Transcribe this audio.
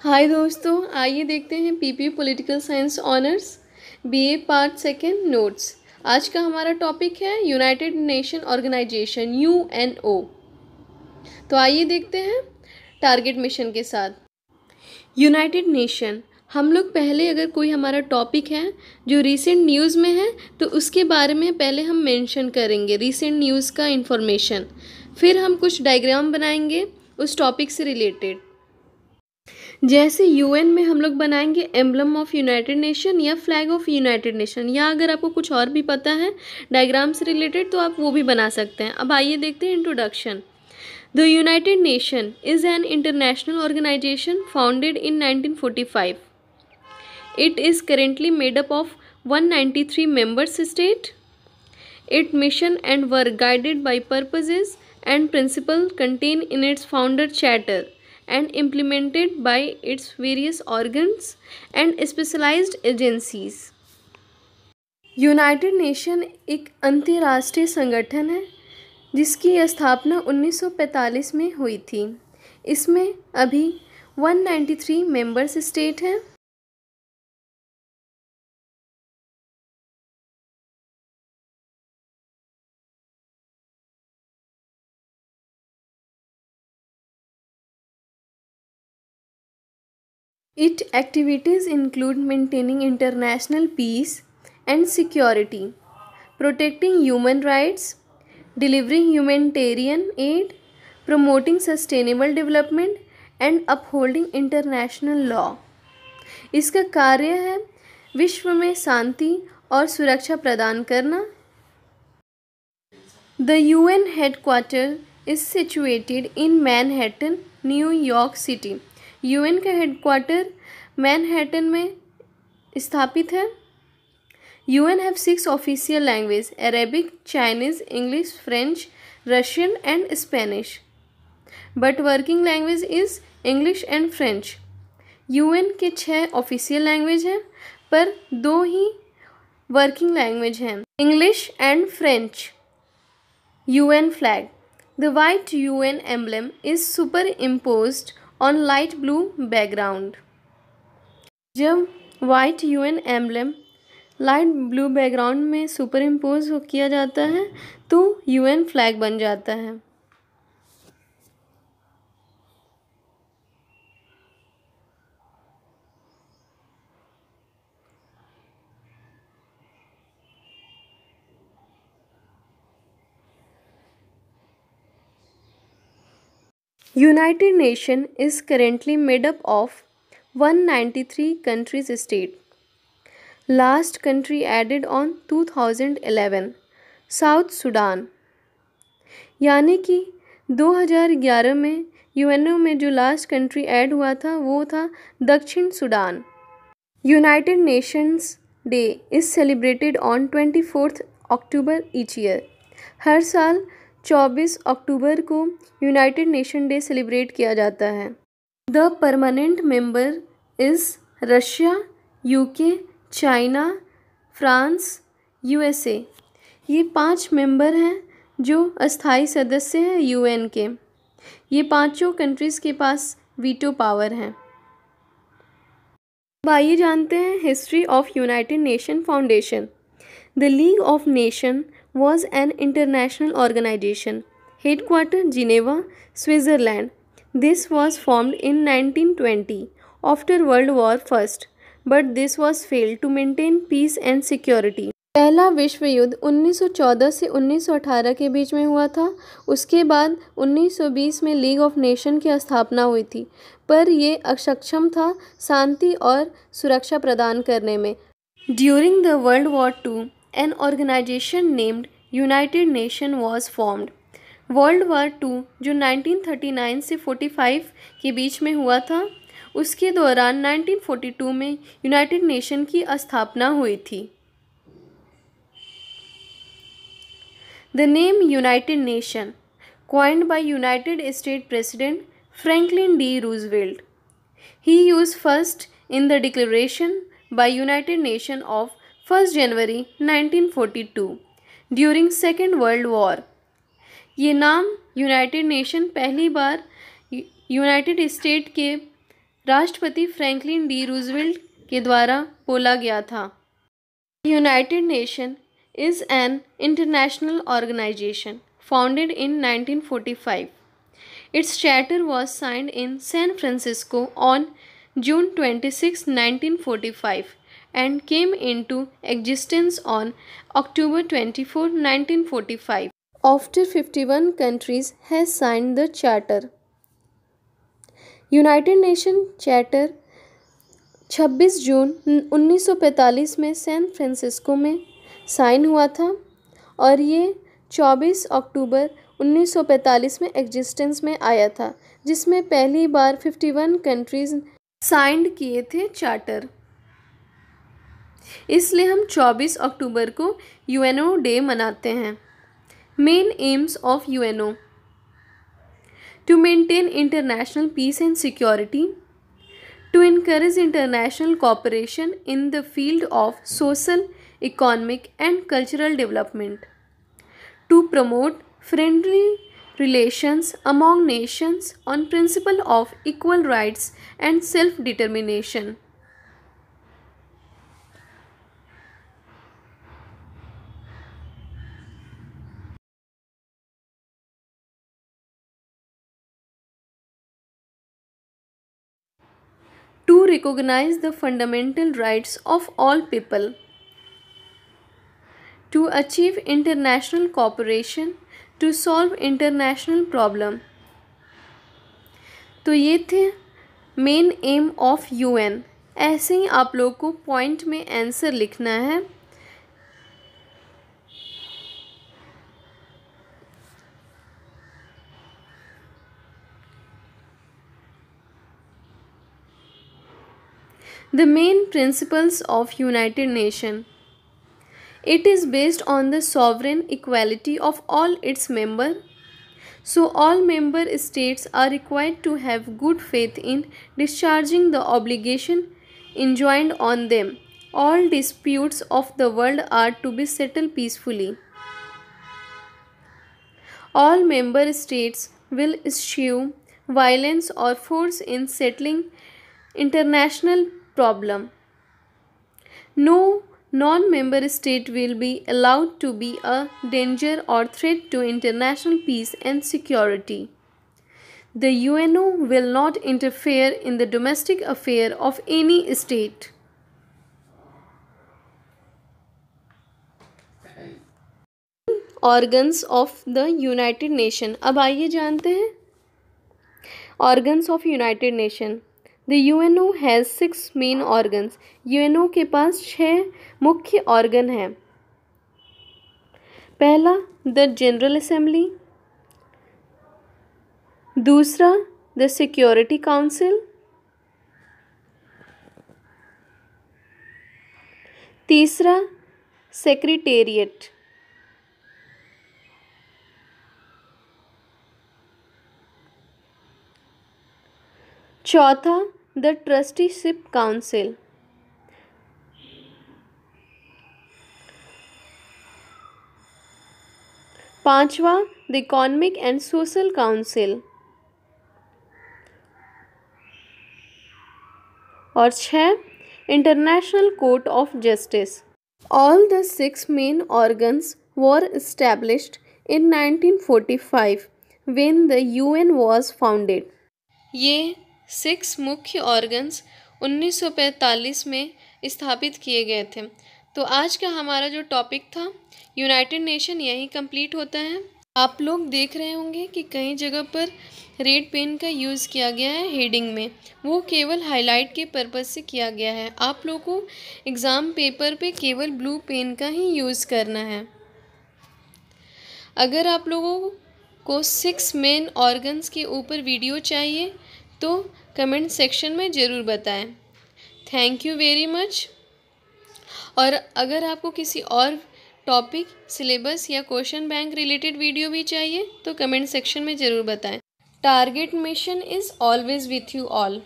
हाय दोस्तों आइए देखते हैं PP political science honours BA part second notes आज का हमारा टॉपिक है यूनाइटेड नेशन ऑर्गेनाइजेशन यूएनओ तो आइए देखते हैं टारगेट मिशन के साथ यूनाइटेड नेशन हम लोग पहले अगर कोई हमारा टॉपिक है जो रीसेंट न्यूज़ में है तो उसके बारे में पहले हम मेंशन करेंगे रीसेंट न्यूज़ का इन्फॉर्मेशन फिर हम कुछ डायग्राम बनाएंगे उस टॉपिक से रिलेटेड जैसे यूएन में हम लोग बनाएंगे एम्बलम ऑफ यूनाइटेड नेशन या फ्लैग ऑफ यूनाइटेड नेशन या अगर आपको कुछ और भी पता है डायग्राम से रिलेटेड तो आप वो भी बना सकते हैं अब आइए देखते हैं introduction the United Nation is an international organisation founded in 1945. It is currently made up of 193 members state it mission and work guided by purposes and principle contain in its founder charter and implemented by its various organs and specialized agencies United Nation एक अंतर्राष्ट्रीय संगठन है जिसकी स्थापना 1945 में हुई थी इसमें अभी 193 मेंबर्स स्टेट हैं it activities include maintaining international peace and security protecting human rights delivering humanitarian aid promoting sustainable development and upholding international law इसका कार्य है विश्व में शांति और सुरक्षा प्रदान करना the U N headquarter is situated in Manhattan New York City UN का हेडक्वार्टर मैनहेटन में स्थापित है UN have six official language Arabic Chinese English French Russian and Spanish but working language is English and French UN के छः official language हैं पर दो ही वर्किंग लैंग्वेज हैं English and French UN flag the white UN emblem is super imposed on light blue background जब white N emblem light blue background में super impose किया जाता है तो यू एन फ्लैग बन जाता है United made up of one ninety three countries 193 last country Last on two thousand 2011 South Sudan यानी कि 2011 में यूएनओ में जो लास्ट कंट्री ऐड हुआ था वो था दक्षिण Sudan United Nations Day is celebrated on twenty fourth October each year हर साल चौबीस अक्टूबर को यूनाइटेड नेशन डे सेलिब्रेट किया जाता है the permanent member is Russia UK China France USA ये पांच मेंबर हैं जो अस्थाई सदस्य हैं यूएन के ये पांचों कंट्रीज़ के पास वीटो पावर हैं अब आइए जानते हैं history of United Nation foundation the League of Nation was an international organization, headquartered Geneva, Switzerland. This was formed in 1920 after World War I, but this was failed to maintain peace and security. पहला विश्व युद्ध 1914 से 1918 के बीच में हुआ था उसके बाद 1920 में लीग ऑफ नेशन की स्थापना हुई थी पर यह असक्षम था शांति और सुरक्षा प्रदान करने में during the World War two an organization named United Nation was formed. World War two जो 1939 से 45 के बीच में हुआ था उसके दौरान 1942 में यूनाइटेड नेशन की स्थापना हुई थी the name United Nation coined by United State president Franklin D Roosevelt he use first in the declaration by United Nation of first January 1942 during second World War ये नाम यूनाइटेड नेशन पहली बार United state के राष्ट्रपति Franklin D Roosevelt के द्वारा बोला गया था United Nation is an international organisation founded in 1945. Its charter was signed in San Francisco on June 26, 1945. and came into existence on October 24, 1945. After 51 countries has signed the charter. United Nation charter 26 जून 1945 में San Francisco में sign हुआ था और ये 24 अक्टूबर 1945 में existence में आया था जिसमें पहली बार 51 कंट्रीज साइंड किए थे चार्टर इसलिए हम 24 अक्टूबर को यूएनओ डे मनाते हैं main aims of U UNO to maintain international peace and security to increase international cooperation in the field of social economic and cultural development to promote friendly relations among nations on principle of equal rights and self determination to recognise the fundamental rights of all people to achieve international cooperation to solve international problem तो ये थे main aim of U N ऐसे ही आप लोग को point में answer लिखना है the main principles of United Nation. It is based on the sovereign equality of all its member. So all member states are required to have good faith in discharging the obligation enjoined on them. All disputes of the world are to be settled peacefully. All member states will eschew violence or force in settling international problem. No non-member state will be allowed to be a danger or threat to international peace and security. The UNO will not interfere in the domestic affair of any state. Organs of the United Nation. अब आइए जानते हैं Organs of United Nation the O has six main organs O के पास छः मुख्य organ हैं पहला द जनरल असेंबली दूसरा द सिक्योरिटी काउंसिल तीसरा सेक्रेटेरिएट चौथा द ट्रस्टीशिप काउंसिल पांचवा the Economic and Social Council और छह International Court of Justice all the six main organs were established in nineteen forty five when the U N was founded ये six मुख्य organs 1945 में स्थापित किए गए थे तो आज का हमारा जो टॉपिक था यूनाइटेड नेशन यही कंप्लीट होता है आप लोग देख रहे होंगे कि कई जगह पर रेड पेन का यूज़ किया गया है हेडिंग में वो केवल हाईलाइट के पर्पज़ से किया गया है आप लोग को एग्ज़ाम पेपर पे केवल ब्लू पेन का ही यूज़ करना है अगर आप लोगों को सिक्स मेन ऑर्गन्स के ऊपर वीडियो चाहिए तो कमेंट सेक्शन में ज़रूर बताएं थैंक यू वेरी मच और अगर आपको किसी और टॉपिक सिलेबस या क्वेश्चन बैंक रिलेटेड वीडियो भी चाहिए तो कमेंट सेक्शन में ज़रूर बताएं target mission is always with you all